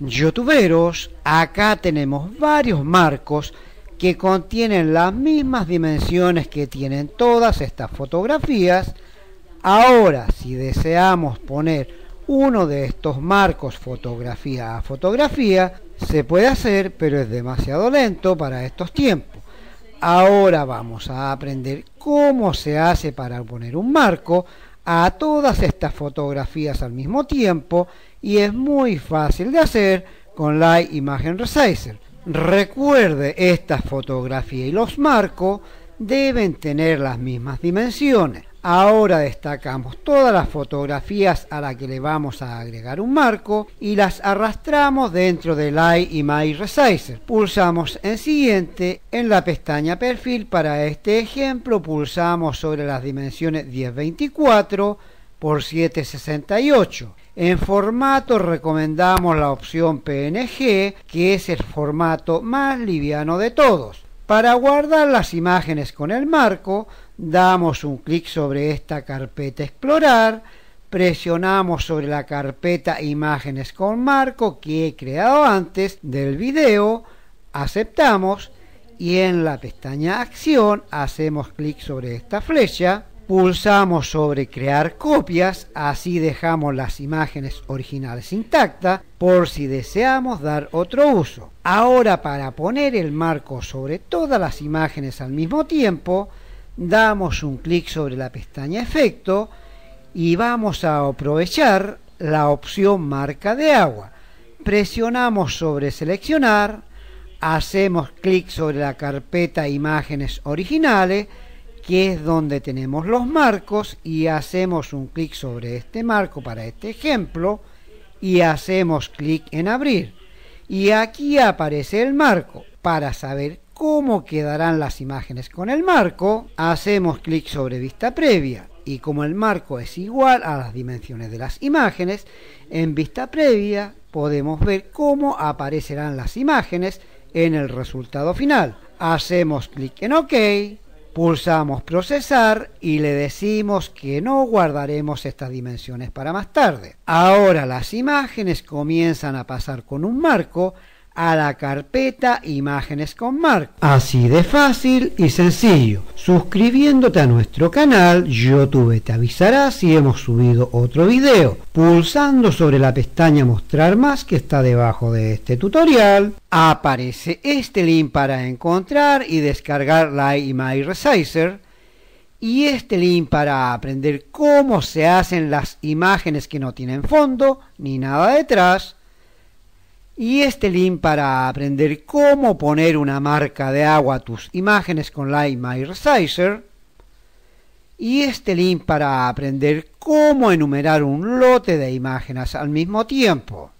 Youtuberos, acá tenemos varios marcos que contienen las mismas dimensiones que tienen todas estas fotografías. Ahora, si deseamos poner uno de estos marcos fotografía a fotografía, se puede hacer, pero es demasiado lento para estos tiempos. Ahora vamos a aprender cómo se hace para poner un marco a todas estas fotografías al mismo tiempo y es muy fácil de hacer con la imagen resizer. Recuerde, esta fotografía y los marcos deben tener las mismas dimensiones. Ahora destacamos todas las fotografías a las que le vamos a agregar un marco y las arrastramos dentro de Light imagen Resizer. Pulsamos en Siguiente en la pestaña Perfil. Para este ejemplo pulsamos sobre las dimensiones 1024 por 768. En formato recomendamos la opción PNG, que es el formato más liviano de todos. Para guardar las imágenes con el marco, damos un clic sobre esta carpeta Explorar, presionamos sobre la carpeta Imágenes con marco que he creado antes del video, aceptamos y en la pestaña Acción hacemos clic sobre esta flecha pulsamos sobre crear copias, así dejamos las imágenes originales intactas por si deseamos dar otro uso. Ahora para poner el marco sobre todas las imágenes al mismo tiempo, damos un clic sobre la pestaña efecto y vamos a aprovechar la opción marca de agua. Presionamos sobre seleccionar, hacemos clic sobre la carpeta imágenes originales, que es donde tenemos los marcos y hacemos un clic sobre este marco para este ejemplo y hacemos clic en abrir. Y aquí aparece el marco. Para saber cómo quedarán las imágenes con el marco, hacemos clic sobre vista previa. Y como el marco es igual a las dimensiones de las imágenes, en vista previa podemos ver cómo aparecerán las imágenes en el resultado final. Hacemos clic en OK Pulsamos procesar y le decimos que no guardaremos estas dimensiones para más tarde. Ahora las imágenes comienzan a pasar con un marco a la carpeta Imágenes con Marco. Así de fácil y sencillo. Suscribiéndote a nuestro canal, YouTube te avisará si hemos subido otro video. Pulsando sobre la pestaña Mostrar más que está debajo de este tutorial, aparece este link para encontrar y descargar la Image Resizer y este link para aprender cómo se hacen las imágenes que no tienen fondo ni nada detrás y este link para aprender cómo poner una marca de agua a tus imágenes con My Resizer y este link para aprender cómo enumerar un lote de imágenes al mismo tiempo.